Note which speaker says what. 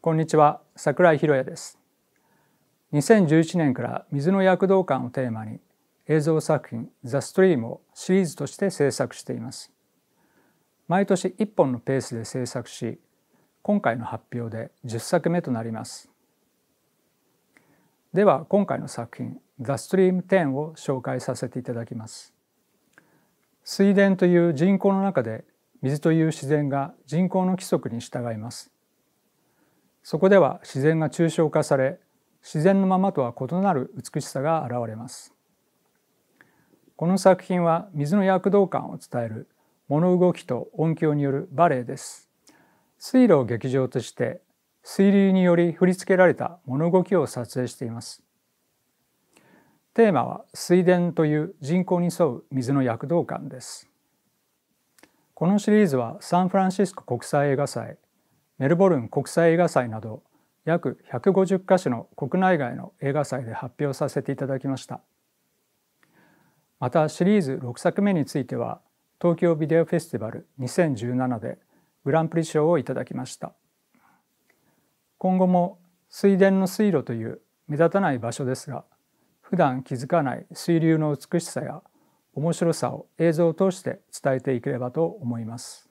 Speaker 1: こんにちは桜井博也です2011年から水の躍動感をテーマに映像作品ザストリームをシリーズとして制作しています毎年1本のペースで制作し今回の発表で10作目となりますでは今回の作品ザストリーム10を紹介させていただきます水田という人口の中で水という自然が人口の規則に従いますそこでは自然が抽象化され自然のままとは異なる美しさが現れますこの作品は水の躍動感を伝える物動きと音響によるバレエです水路を劇場として水流により振り付けられた物動きを撮影していますテーマは水田という人口に沿う水の躍動感ですこのシリーズはサンフランシスコ国際映画祭メルボルン国際映画祭など約150カ所の国内外の映画祭で発表させていただきましたまたシリーズ6作目については東京ビデオフェスティバル2017でグランプリ賞をいただきました今後も水田の水路という目立たない場所ですが普段気づかない水流の美しさや面白さを映像を通して伝えていければと思います。